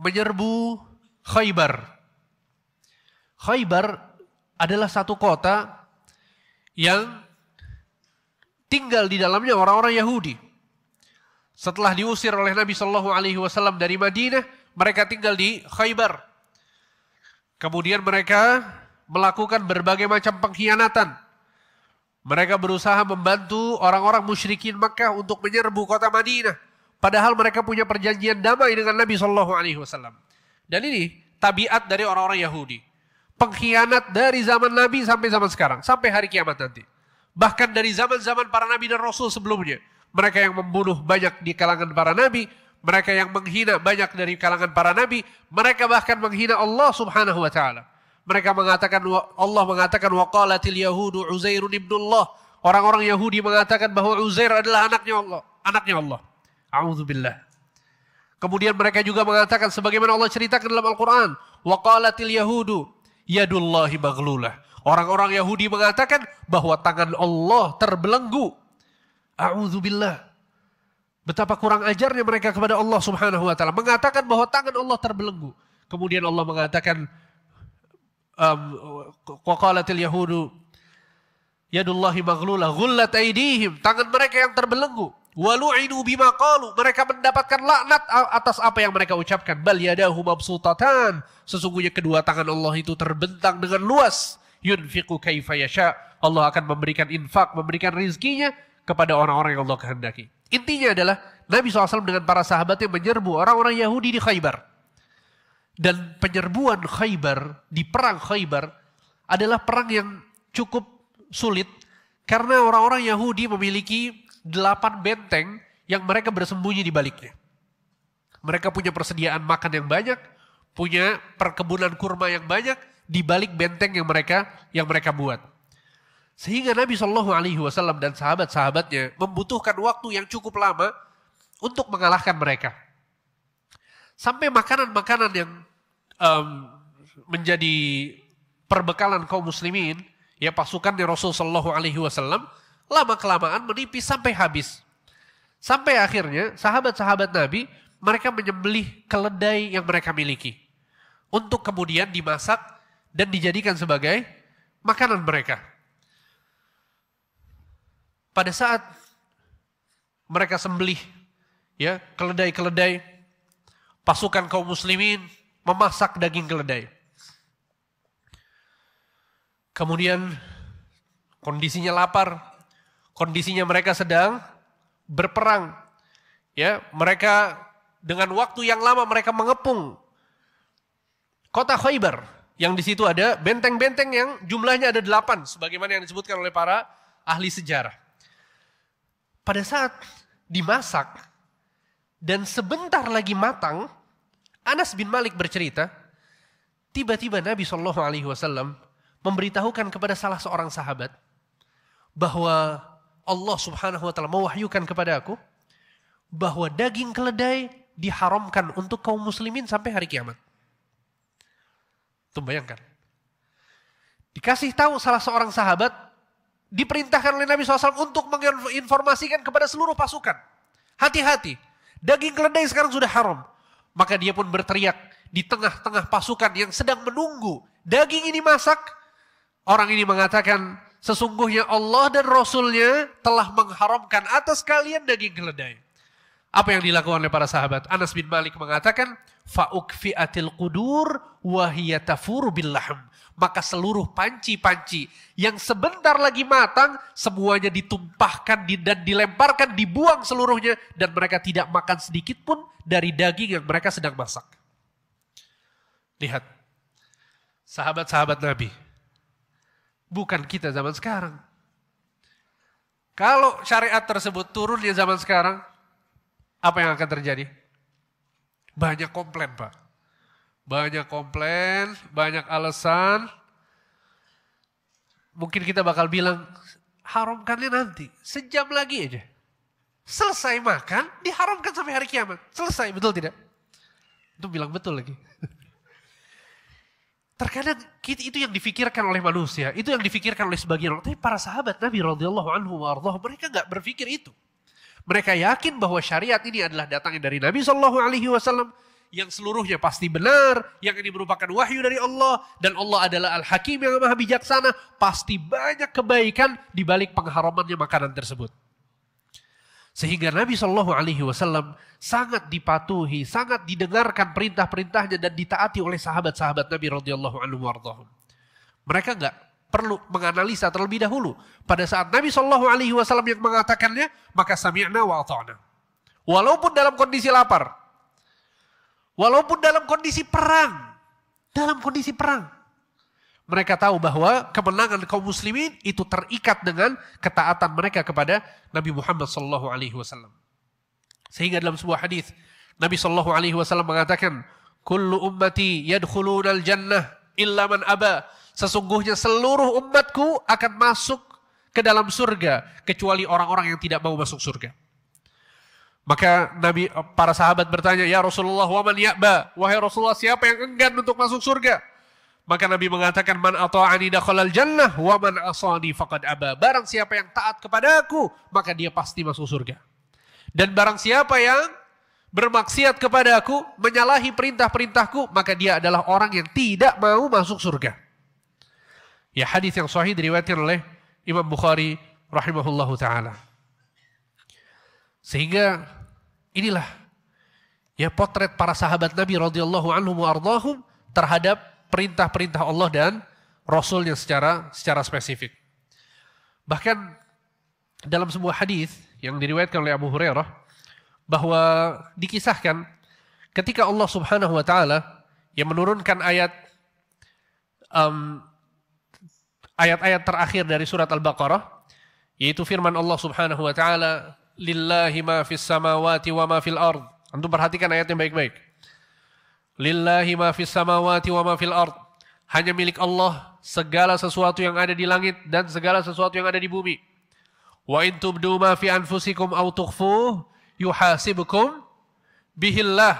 Speaker 1: menyerbu Khaybar. Khaybar adalah satu kota yang tinggal di dalamnya orang-orang Yahudi. Setelah diusir oleh Nabi Shallallahu Alaihi Wasallam dari Madinah, mereka tinggal di Khaybar. Kemudian mereka melakukan berbagai macam pengkhianatan. Mereka berusaha membantu orang-orang musyrikin Mekah untuk menyerbu kota Madinah. Padahal mereka punya perjanjian damai dengan Nabi Shallallahu Alaihi Wasallam. Dan ini tabiat dari orang-orang Yahudi. Pengkhianat dari zaman Nabi sampai zaman sekarang, sampai hari kiamat nanti. Bahkan dari zaman-zaman para Nabi dan Rasul sebelumnya. Mereka yang membunuh banyak di kalangan para Nabi, mereka yang menghina banyak dari kalangan para Nabi, mereka bahkan menghina Allah subhanahu wa ta'ala. Mereka mengatakan, Allah mengatakan, waqalatil Yahudi Uzairun ibnullah. Orang-orang Yahudi mengatakan bahwa Uzair adalah anaknya Allah. Anaknya Allah. A'udzubillah. Kemudian mereka juga mengatakan sebagaimana Allah ceritakan dalam Al-Qur'an, wa qalatil yahudu yadullahi baglulah. Orang-orang Yahudi mengatakan bahwa tangan Allah terbelenggu. A'udzubillah. Betapa kurang ajarnya mereka kepada Allah Subhanahu wa taala mengatakan bahwa tangan Allah terbelenggu. Kemudian Allah mengatakan um, qalatil yahudu Yadullahi maghlulah ghullat aidihim. Tangan mereka yang terbelenggu. Walu'inu bima qalu. Mereka mendapatkan laknat atas apa yang mereka ucapkan. Bal yadahu mabsutatan. Sesungguhnya kedua tangan Allah itu terbentang dengan luas. Yunfiqu kaifa yasha. Allah akan memberikan infak, memberikan rizkinya kepada orang-orang yang Allah kehendaki. Intinya adalah Nabi SAW dengan para sahabat yang menyerbu orang-orang Yahudi di Khaybar. Dan penyerbuan Khaybar, di perang Khaybar adalah perang yang cukup sulit karena orang-orang Yahudi memiliki delapan benteng yang mereka bersembunyi di baliknya. Mereka punya persediaan makan yang banyak, punya perkebunan kurma yang banyak di balik benteng yang mereka yang mereka buat. Sehingga Nabi Shallallahu Alaihi Wasallam dan sahabat-sahabatnya membutuhkan waktu yang cukup lama untuk mengalahkan mereka. Sampai makanan-makanan yang um, menjadi perbekalan kaum muslimin ya pasukan di Rasul Shallallahu Alaihi Wasallam lama kelamaan menipis sampai habis. Sampai akhirnya sahabat-sahabat Nabi mereka menyembelih keledai yang mereka miliki untuk kemudian dimasak dan dijadikan sebagai makanan mereka. Pada saat mereka sembelih ya keledai-keledai pasukan kaum muslimin memasak daging keledai. Kemudian kondisinya lapar, kondisinya mereka sedang berperang. Ya, mereka dengan waktu yang lama mereka mengepung kota Khaybar yang di situ ada benteng-benteng yang jumlahnya ada delapan sebagaimana yang disebutkan oleh para ahli sejarah. Pada saat dimasak dan sebentar lagi matang, Anas bin Malik bercerita, tiba-tiba Nabi Shallallahu Alaihi Wasallam memberitahukan kepada salah seorang sahabat bahwa Allah Subhanahu wa taala mewahyukan kepada aku bahwa daging keledai diharamkan untuk kaum muslimin sampai hari kiamat. Tuh bayangkan. Dikasih tahu salah seorang sahabat, diperintahkan oleh Nabi SAW untuk menginformasikan kepada seluruh pasukan. Hati-hati, daging keledai sekarang sudah haram. Maka dia pun berteriak di tengah-tengah pasukan yang sedang menunggu daging ini masak, Orang ini mengatakan, sesungguhnya Allah dan Rasulnya telah mengharamkan atas kalian daging keledai. Apa yang dilakukan oleh para sahabat? Anas bin Malik mengatakan, fa'ukfi'atil qudur wahiyatafuru billaham. Maka seluruh panci-panci yang sebentar lagi matang, semuanya ditumpahkan dan dilemparkan, dibuang seluruhnya. Dan mereka tidak makan sedikit pun dari daging yang mereka sedang masak. Lihat, sahabat-sahabat Nabi, bukan kita zaman sekarang. Kalau syariat tersebut turun di zaman sekarang, apa yang akan terjadi? Banyak komplain, Pak. Banyak komplain, banyak alasan. Mungkin kita bakal bilang, haramkannya nanti, sejam lagi aja. Selesai makan, diharamkan sampai hari kiamat. Selesai, betul tidak? Itu bilang betul lagi. Terkadang itu yang difikirkan oleh manusia, itu yang difikirkan oleh sebagian orang. Tapi para sahabat Nabi radhiyallahu anhu warḍah, mereka nggak berpikir itu. Mereka yakin bahwa syariat ini adalah datangnya dari Nabi Shallallahu Alaihi Wasallam yang seluruhnya pasti benar, yang ini merupakan wahyu dari Allah dan Allah adalah Al-Hakim yang Maha Bijaksana, pasti banyak kebaikan di balik pengharamannya makanan tersebut. Sehingga Nabi Shallallahu Alaihi Wasallam sangat dipatuhi, sangat didengarkan perintah-perintahnya dan ditaati oleh sahabat-sahabat Nabi radhiyallahu anhu Mereka nggak perlu menganalisa terlebih dahulu. Pada saat Nabi Shallallahu Alaihi Wasallam yang mengatakannya, maka sami'na wa ta'na. Walaupun dalam kondisi lapar, walaupun dalam kondisi perang, dalam kondisi perang, mereka tahu bahwa kemenangan kaum muslimin itu terikat dengan ketaatan mereka kepada Nabi Muhammad sallallahu alaihi wasallam. Sehingga dalam sebuah hadis Nabi sallallahu alaihi wasallam mengatakan, "Kullu ummati al jannah illa man aba." Sesungguhnya seluruh umatku akan masuk ke dalam surga kecuali orang-orang yang tidak mau masuk surga. Maka Nabi para sahabat bertanya, "Ya Rasulullah, wa man ya'ba?" Wahai Rasulullah, siapa yang enggan untuk masuk surga? Maka Nabi mengatakan man ata'ani dakhalal jannah wa man asani faqad aba. Barang siapa yang taat kepada aku, maka dia pasti masuk surga. Dan barang siapa yang bermaksiat kepada aku, menyalahi perintah-perintahku, maka dia adalah orang yang tidak mau masuk surga. Ya hadis yang sahih diriwayatkan oleh Imam Bukhari rahimahullahu taala. Sehingga inilah ya potret para sahabat Nabi radhiyallahu anhum wa terhadap perintah-perintah Allah dan Rasulnya secara secara spesifik. Bahkan dalam sebuah hadis yang diriwayatkan oleh Abu Hurairah bahwa dikisahkan ketika Allah Subhanahu wa taala yang menurunkan ayat um, ayat-ayat terakhir dari surat Al-Baqarah yaitu firman Allah Subhanahu wa taala lillahi ma fis samawati wa ma fil ard. Antum perhatikan ayatnya baik-baik. Lillahi ma fis samawati wa ma fil ard. Hanya milik Allah segala sesuatu yang ada di langit dan segala sesuatu yang ada di bumi. Wa in tubdu ma fi anfusikum aw tukhfu yuhasibukum bihillah.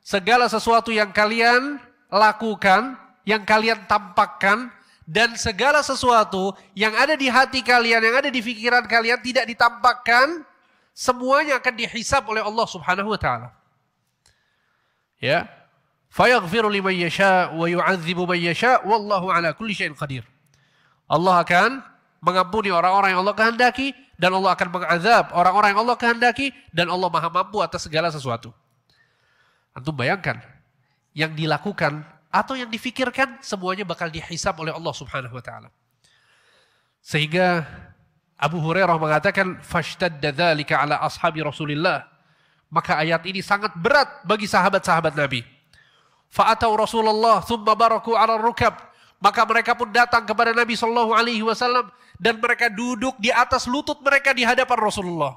Speaker 1: Segala sesuatu yang kalian lakukan, yang kalian tampakkan dan segala sesuatu yang ada di hati kalian, yang ada di pikiran kalian tidak ditampakkan, semuanya akan dihisap oleh Allah Subhanahu wa taala. Ya. Fayaghfiru liman yasha wa yu'adzibu man yasha wallahu ala kulli syai'in qadir. Allah akan mengampuni orang-orang yang Allah kehendaki dan Allah akan mengazab orang-orang yang Allah kehendaki dan Allah Maha mampu atas segala sesuatu. Antum bayangkan yang dilakukan atau yang difikirkan semuanya bakal dihisab oleh Allah Subhanahu wa taala. Sehingga Abu Hurairah mengatakan fashtadda dzalika ala ashabi Rasulillah. Maka ayat ini sangat berat bagi sahabat-sahabat Nabi. Fa'atau Rasulullah thumma baraku ala rukab. Maka mereka pun datang kepada Nabi Shallallahu Alaihi Wasallam dan mereka duduk di atas lutut mereka di hadapan Rasulullah.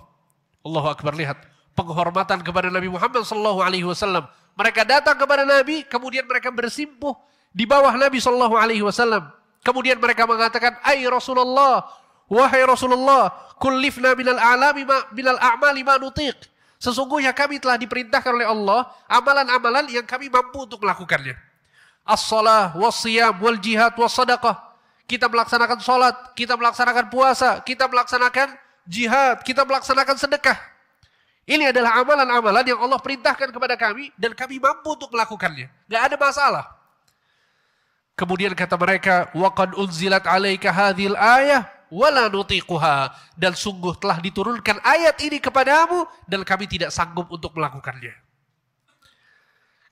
Speaker 1: Allahu Akbar lihat penghormatan kepada Nabi Muhammad Shallallahu Alaihi Wasallam. Mereka datang kepada Nabi, kemudian mereka bersimpuh di bawah Nabi Shallallahu Alaihi Wasallam. Kemudian mereka mengatakan, "Ai Rasulullah, wahai Rasulullah, kullifna minal alami ma, minal a'mali ma nutiq." Sesungguhnya kami telah diperintahkan oleh Allah amalan-amalan yang kami mampu untuk melakukannya. As-salah, was-siyam, wal jihad, was sadaqah. Kita melaksanakan sholat, kita melaksanakan puasa, kita melaksanakan jihad, kita melaksanakan sedekah. Ini adalah amalan-amalan yang Allah perintahkan kepada kami dan kami mampu untuk melakukannya. Gak ada masalah. Kemudian kata mereka, وَقَدْ أُنْزِلَتْ عَلَيْكَ هَذِي ayah wala nutiquha dan sungguh telah diturunkan ayat ini kepadamu dan kami tidak sanggup untuk melakukannya.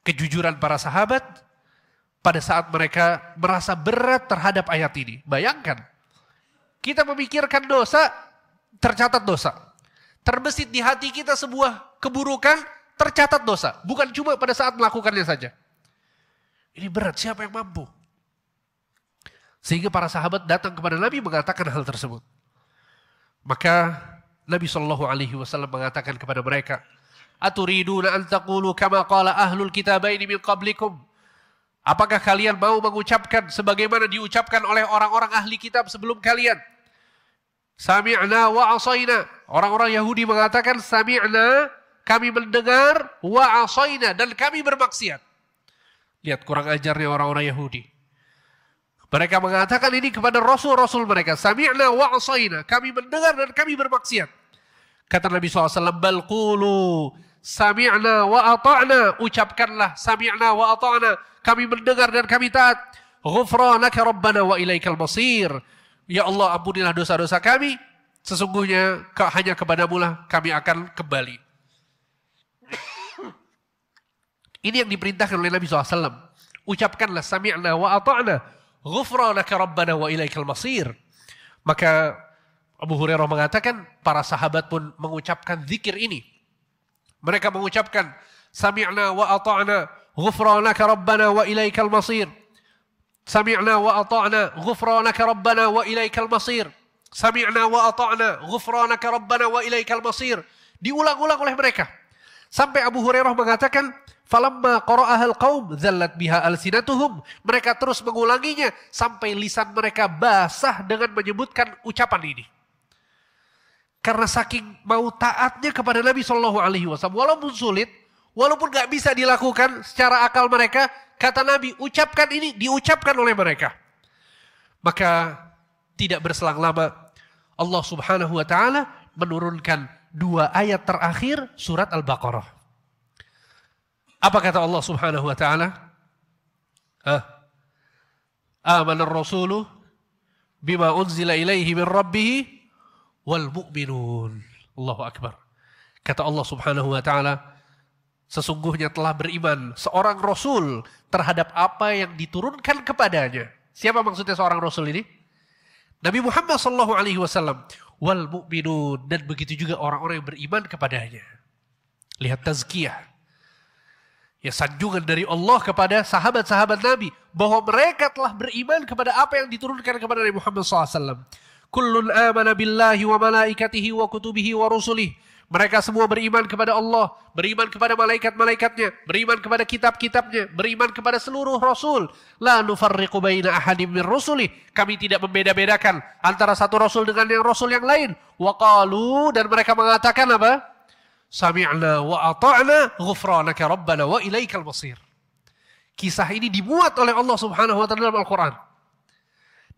Speaker 1: Kejujuran para sahabat pada saat mereka merasa berat terhadap ayat ini. Bayangkan, kita memikirkan dosa, tercatat dosa. Terbesit di hati kita sebuah keburukan, tercatat dosa. Bukan cuma pada saat melakukannya saja. Ini berat, siapa yang mampu? Sehingga para sahabat datang kepada Nabi mengatakan hal tersebut. Maka Nabi Shallallahu Alaihi Wasallam mengatakan kepada mereka, Aturiduna an taqulu kama qala ahlul kitabaini min qablikum. Apakah kalian mau mengucapkan sebagaimana diucapkan oleh orang-orang ahli kitab sebelum kalian? Sami'na wa asayna. Orang-orang Yahudi mengatakan sami'na, kami mendengar wa asayna dan kami bermaksiat. Lihat kurang ajarnya orang-orang Yahudi. Mereka mengatakan ini kepada rasul-rasul mereka. Sami'na wa asayna. Kami mendengar dan kami bermaksiat. Kata Nabi SAW, Bal qulu sami'na wa ata'na. Ucapkanlah sami'na wa ata'na. Kami mendengar dan kami taat. Ghufranaka rabbana wa ilaikal masir. Ya Allah ampunilah dosa-dosa kami. Sesungguhnya hanya kepadamu lah kami akan kembali. Ini yang diperintahkan oleh Nabi SAW. Ucapkanlah sami'na wa ata'na. Ghufranaka Rabbana wa ilaikal masir. Maka Abu Hurairah mengatakan, para sahabat pun mengucapkan zikir ini. Mereka mengucapkan, Sami'na wa ata'na, ghufranaka Rabbana wa ilaikal masir. Sami'na wa ata'na, ghufranaka Rabbana wa ilaikal masir. Sami'na wa ata'na, ghufranaka Rabbana wa ilaikal masir. Diulang-ulang oleh mereka. Sampai Abu Hurairah mengatakan, Falamma qara'ahal qaum zallat biha alsinatuhum. Mereka terus mengulanginya sampai lisan mereka basah dengan menyebutkan ucapan ini. Karena saking mau taatnya kepada Nabi Shallallahu Alaihi Wasallam, walaupun sulit, walaupun nggak bisa dilakukan secara akal mereka, kata Nabi, ucapkan ini diucapkan oleh mereka. Maka tidak berselang lama Allah Subhanahu Wa Taala menurunkan dua ayat terakhir surat Al-Baqarah. Apa kata Allah Subhanahu wa taala? "Aman al rasulu bima unzila ilaihi min rabbih wal mu'minun. Allahu akbar. Kata Allah Subhanahu wa taala, sesungguhnya telah beriman seorang rasul terhadap apa yang diturunkan kepadanya. Siapa maksudnya seorang rasul ini? Nabi Muhammad sallallahu alaihi wasallam wal mu'minun dan begitu juga orang-orang yang beriman kepadanya. Lihat tazkiyah ya sanjungan dari Allah kepada sahabat-sahabat Nabi bahwa mereka telah beriman kepada apa yang diturunkan kepada Nabi Muhammad SAW. Kullun amana billahi wa malaikatihi wa kutubihi wa rusulih. Mereka semua beriman kepada Allah, beriman kepada malaikat-malaikatnya, beriman kepada kitab-kitabnya, beriman kepada seluruh rasul. La nufarriqu baina ahadim min rusulih. Kami tidak membeda-bedakan antara satu rasul dengan yang rasul yang lain. Wa qalu dan mereka mengatakan apa? Sami'na wa ata'na ghufranaka rabbana wa ilaikal masir. Kisah ini dibuat oleh Allah Subhanahu wa taala dalam Al-Qur'an.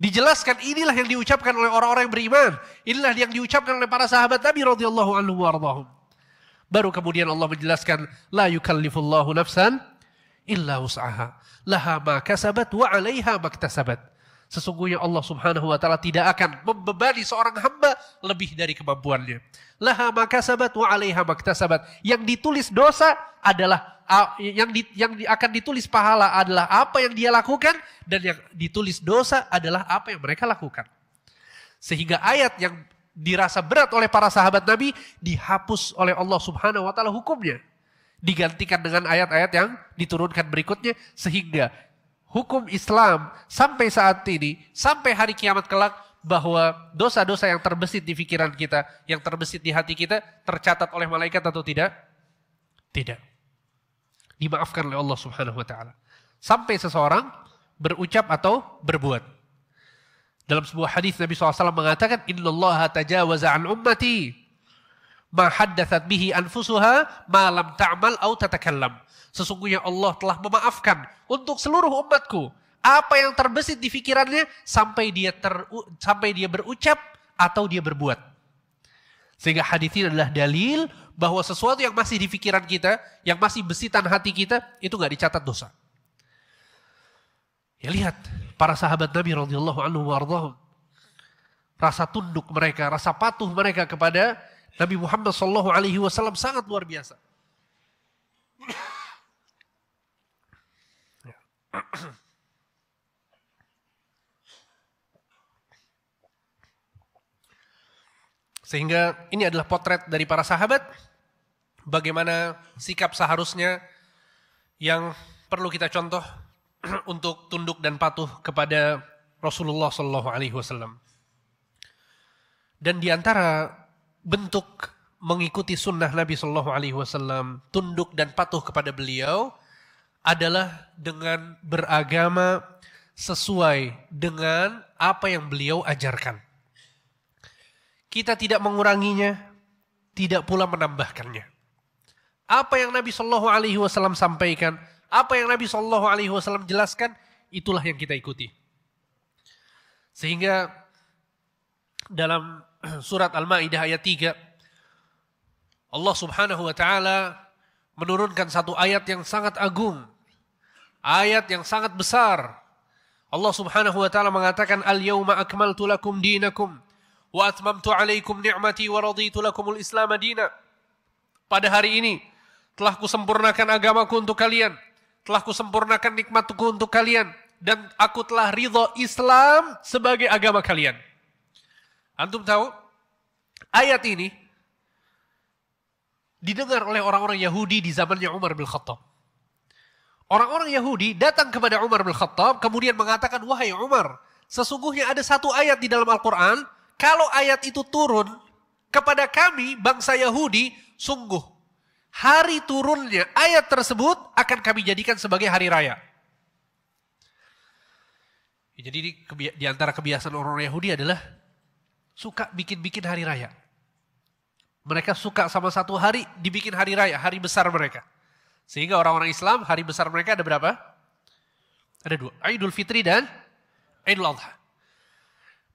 Speaker 1: Dijelaskan inilah yang diucapkan oleh orang-orang yang beriman. Inilah yang diucapkan oleh para sahabat Nabi radhiyallahu anhu wardahum. Baru kemudian Allah menjelaskan la yukallifullahu nafsan illa wus'aha. Laha ma kasabat wa 'alaiha maktasabat. Sesungguhnya Allah subhanahu wa ta'ala tidak akan membebani seorang hamba lebih dari kemampuannya. Laha makasabat wa alaiha maktasabat. Yang ditulis dosa adalah yang di, yang akan ditulis pahala adalah apa yang dia lakukan dan yang ditulis dosa adalah apa yang mereka lakukan. Sehingga ayat yang dirasa berat oleh para sahabat Nabi dihapus oleh Allah Subhanahu wa taala hukumnya. Digantikan dengan ayat-ayat yang diturunkan berikutnya sehingga hukum Islam sampai saat ini, sampai hari kiamat kelak, bahwa dosa-dosa yang terbesit di pikiran kita, yang terbesit di hati kita, tercatat oleh malaikat atau tidak? Tidak. Dimaafkan oleh Allah subhanahu wa ta'ala. Sampai seseorang berucap atau berbuat. Dalam sebuah hadis Nabi SAW mengatakan, Inna Allah tajawaza an ummati ma bihi anfusuha ma lam ta'mal au tatakallam. Sesungguhnya Allah telah memaafkan untuk seluruh umatku apa yang terbesit di pikirannya sampai dia ter, sampai dia berucap atau dia berbuat. Sehingga hadis ini adalah dalil bahwa sesuatu yang masih di pikiran kita, yang masih besitan hati kita, itu nggak dicatat dosa. Ya lihat para sahabat Nabi radhiyallahu anhu Rasa tunduk mereka, rasa patuh mereka kepada Nabi Muhammad Shallallahu Alaihi Wasallam sangat luar biasa. Sehingga ini adalah potret dari para sahabat, bagaimana sikap seharusnya yang perlu kita contoh untuk tunduk dan patuh kepada Rasulullah Shallallahu Alaihi Wasallam. Dan di antara bentuk mengikuti sunnah Nabi Shallallahu Alaihi Wasallam, tunduk dan patuh kepada beliau adalah dengan beragama sesuai dengan apa yang beliau ajarkan. Kita tidak menguranginya, tidak pula menambahkannya. Apa yang Nabi Shallallahu Alaihi Wasallam sampaikan, apa yang Nabi Shallallahu Alaihi Wasallam jelaskan, itulah yang kita ikuti. Sehingga dalam surat Al-Maidah ayat 3 Allah Subhanahu wa taala menurunkan satu ayat yang sangat agung ayat yang sangat besar Allah Subhanahu wa taala mengatakan al-yauma akmaltu lakum dinakum wa atmamtu alaikum ni'mati wa raditu lakumul islam Adina. pada hari ini telah kusempurnakan agamaku untuk kalian telah kusempurnakan nikmatku untuk kalian dan aku telah ridho Islam sebagai agama kalian. Antum tahu ayat ini didengar oleh orang-orang Yahudi di zamannya Umar bin Khattab. Orang-orang Yahudi datang kepada Umar bin Khattab kemudian mengatakan, "Wahai Umar, sesungguhnya ada satu ayat di dalam Al-Qur'an, kalau ayat itu turun kepada kami bangsa Yahudi, sungguh hari turunnya ayat tersebut akan kami jadikan sebagai hari raya." Ya, jadi di, di antara kebiasaan orang, -orang Yahudi adalah suka bikin-bikin hari raya. Mereka suka sama satu hari dibikin hari raya, hari besar mereka. Sehingga orang-orang Islam hari besar mereka ada berapa? Ada dua, Idul Fitri dan Idul Adha.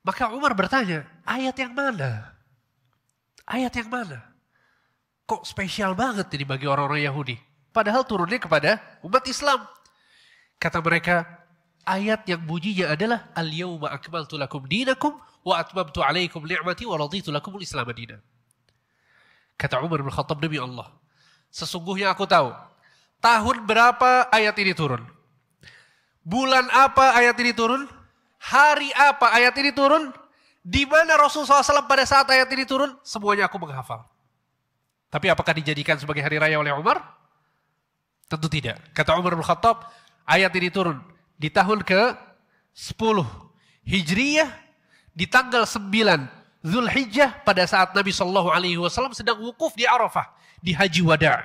Speaker 1: Maka Umar bertanya, ayat yang mana? Ayat yang mana? Kok spesial banget ini bagi orang-orang Yahudi? Padahal turunnya kepada umat Islam. Kata mereka, ayat yang bunyinya adalah Al-yawma akmaltu lakum dinakum wa atmamtu alaikum ni'mati wa raditu lakumul Islam madina. Kata Umar bin Khattab demi Allah, sesungguhnya aku tahu tahun berapa ayat ini turun. Bulan apa ayat ini turun? Hari apa ayat ini turun? Di mana Rasulullah SAW pada saat ayat ini turun? Semuanya aku menghafal. Tapi apakah dijadikan sebagai hari raya oleh Umar? Tentu tidak. Kata Umar bin Khattab, ayat ini turun di tahun ke 10 Hijriyah di tanggal 9 Zulhijjah pada saat Nabi Shallallahu Alaihi Wasallam sedang wukuf di Arafah di Haji Wada.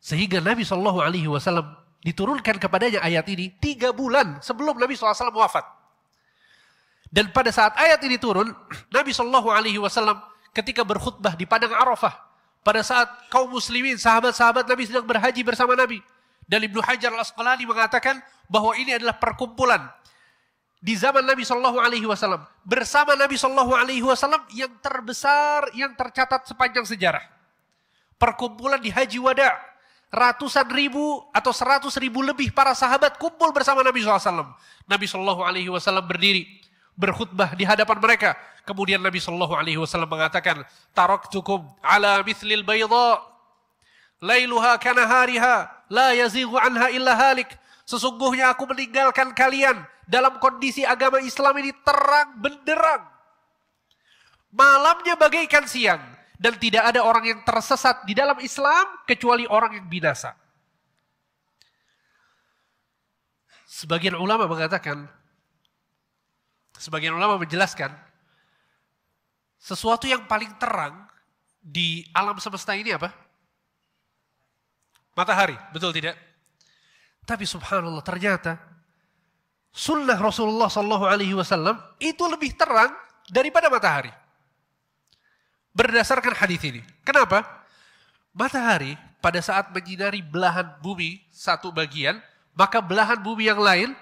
Speaker 1: Sehingga Nabi Shallallahu Alaihi Wasallam diturunkan kepadanya ayat ini tiga bulan sebelum Nabi SAW wafat. Dan pada saat ayat ini turun, Nabi Shallallahu Alaihi Wasallam ketika berkhutbah di padang Arafah, pada saat kaum muslimin, sahabat-sahabat Nabi sedang berhaji bersama Nabi. Dan Ibnu Hajar al-Asqalani mengatakan bahwa ini adalah perkumpulan di zaman Nabi Shallallahu Alaihi Wasallam bersama Nabi Shallallahu Alaihi Wasallam yang terbesar yang tercatat sepanjang sejarah perkumpulan di Haji Wada ratusan ribu atau seratus ribu lebih para sahabat kumpul bersama Nabi Wasallam Nabi Shallallahu Alaihi Wasallam berdiri berkhutbah di hadapan mereka. Kemudian Nabi Shallallahu Alaihi Wasallam mengatakan, tarok cukup ala mithlil bayda, lailuha hariha, la yazigu anha illa halik. Sesungguhnya aku meninggalkan kalian dalam kondisi agama Islam ini terang benderang. Malamnya bagaikan siang. Dan tidak ada orang yang tersesat di dalam Islam kecuali orang yang binasa. Sebagian ulama mengatakan, sebagian ulama menjelaskan, sesuatu yang paling terang di alam semesta ini apa? Matahari, betul tidak? Tapi subhanallah ternyata sunnah Rasulullah Shallallahu Alaihi Wasallam itu lebih terang daripada matahari. Berdasarkan hadis ini, kenapa? Matahari pada saat menyinari belahan bumi satu bagian, maka belahan bumi yang lain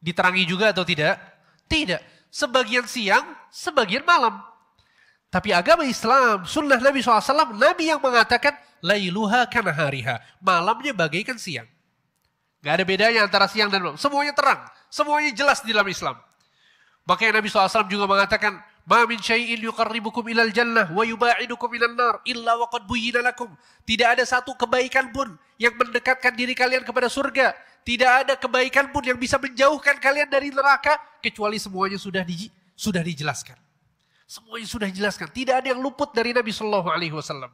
Speaker 1: diterangi juga atau tidak? Tidak. Sebagian siang, sebagian malam. Tapi agama Islam, sunnah Nabi SAW, Nabi yang mengatakan, Lailuha kanahariha. Malamnya bagaikan siang. Gak ada bedanya antara siang dan malam. Semuanya terang. Semuanya jelas di dalam Islam. Makanya Nabi SAW juga mengatakan, Ma min syai'in yuqarribukum ilal jannah wa yuba'idukum ilal nar illa waqad buyyina lakum. Tidak ada satu kebaikan pun yang mendekatkan diri kalian kepada surga. Tidak ada kebaikan pun yang bisa menjauhkan kalian dari neraka kecuali semuanya sudah di, sudah dijelaskan. Semuanya sudah dijelaskan. Tidak ada yang luput dari Nabi Shallallahu Alaihi Wasallam.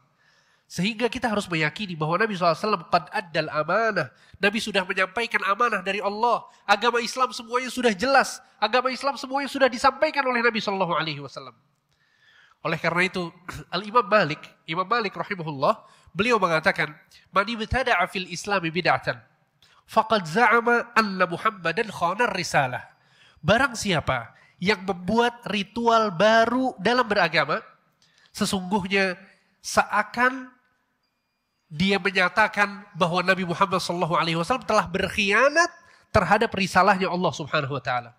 Speaker 1: Sehingga kita harus meyakini bahwa Nabi SAW qad addal amanah. Nabi sudah menyampaikan amanah dari Allah. Agama Islam semuanya sudah jelas. Agama Islam semuanya sudah disampaikan oleh Nabi saw Alaihi Wasallam. Oleh karena itu, Al Imam Malik, Imam Malik rahimahullah, beliau mengatakan, "Man ibtada'a fil Islami bid'atan, faqad za'ama anna Muhammadan khana risalah." Barang siapa yang membuat ritual baru dalam beragama, sesungguhnya seakan dia menyatakan bahwa Nabi Muhammad SAW telah berkhianat terhadap risalahnya Allah Subhanahu wa taala.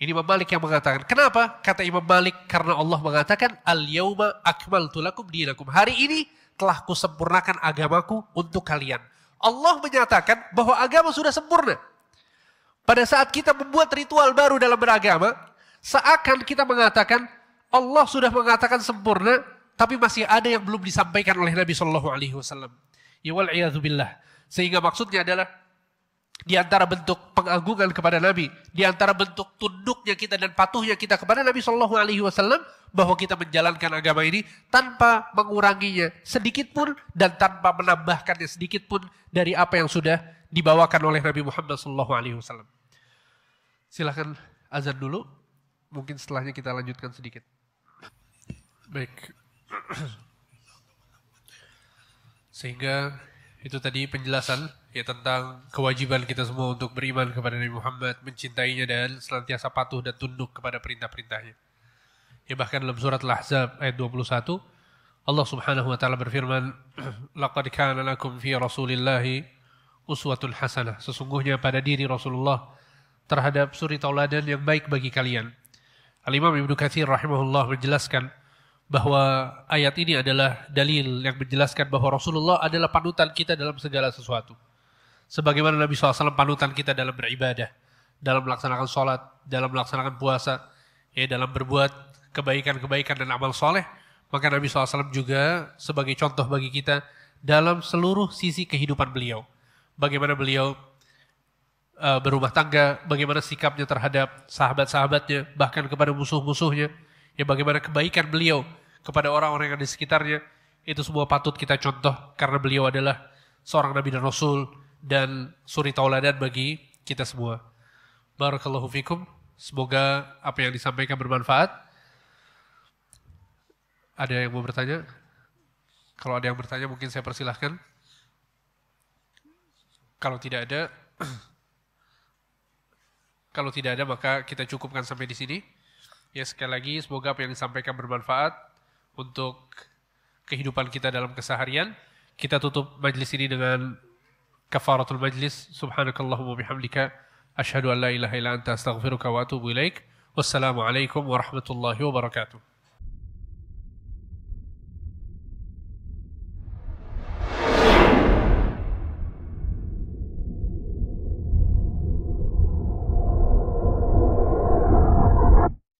Speaker 1: Ini Imam Malik yang mengatakan. Kenapa? Kata Imam Malik karena Allah mengatakan al-yauma akmal Tulakum dinakum. Hari ini telah kusempurnakan agamaku untuk kalian. Allah menyatakan bahwa agama sudah sempurna. Pada saat kita membuat ritual baru dalam beragama, seakan kita mengatakan Allah sudah mengatakan sempurna, tapi masih ada yang belum disampaikan oleh Nabi Shallallahu Alaihi Wasallam. Ya Sehingga maksudnya adalah di antara bentuk pengagungan kepada Nabi, di antara bentuk tunduknya kita dan patuhnya kita kepada Nabi Shallallahu Alaihi Wasallam bahwa kita menjalankan agama ini tanpa menguranginya sedikit pun dan tanpa menambahkannya sedikit pun dari apa yang sudah dibawakan oleh Nabi Muhammad Shallallahu Alaihi Wasallam. Silahkan azan dulu, mungkin setelahnya kita lanjutkan sedikit. Baik, sehingga itu tadi penjelasan ya tentang kewajiban kita semua untuk beriman kepada Nabi Muhammad, mencintainya dan senantiasa patuh dan tunduk kepada perintah-perintahnya. Ya bahkan dalam surat Al-Ahzab ayat 21 Allah Subhanahu wa taala berfirman, "Laqad kana lakum fi Rasulillahi uswatun hasanah." Sesungguhnya pada diri Rasulullah terhadap suri tauladan yang baik bagi kalian. Al-Imam Ibnu Katsir rahimahullah menjelaskan bahwa ayat ini adalah dalil yang menjelaskan bahwa Rasulullah adalah panutan kita dalam segala sesuatu. Sebagaimana Nabi SAW panutan kita dalam beribadah, dalam melaksanakan sholat, dalam melaksanakan puasa, ya dalam berbuat kebaikan-kebaikan dan amal soleh, maka Nabi SAW juga sebagai contoh bagi kita dalam seluruh sisi kehidupan beliau. Bagaimana beliau eh, berumah tangga, bagaimana sikapnya terhadap sahabat-sahabatnya, bahkan kepada musuh-musuhnya, Ya bagaimana kebaikan beliau kepada orang-orang yang ada di sekitarnya, itu semua patut kita contoh karena beliau adalah seorang Nabi dan Rasul dan suri tauladan bagi kita semua. Barakallahu fikum. Semoga apa yang disampaikan bermanfaat. Ada yang mau bertanya? Kalau ada yang bertanya mungkin saya persilahkan. Kalau tidak ada, kalau tidak ada maka kita cukupkan sampai di sini. Ya sekali lagi semoga apa yang disampaikan bermanfaat untuk kehidupan kita dalam keseharian. Kita tutup majlis ini dengan kafaratul majlis. Subhanakallahumma bihamdika. Ashadu an la ilaha ila anta astaghfiruka wa atubu ilaik. Wassalamualaikum warahmatullahi wabarakatuh.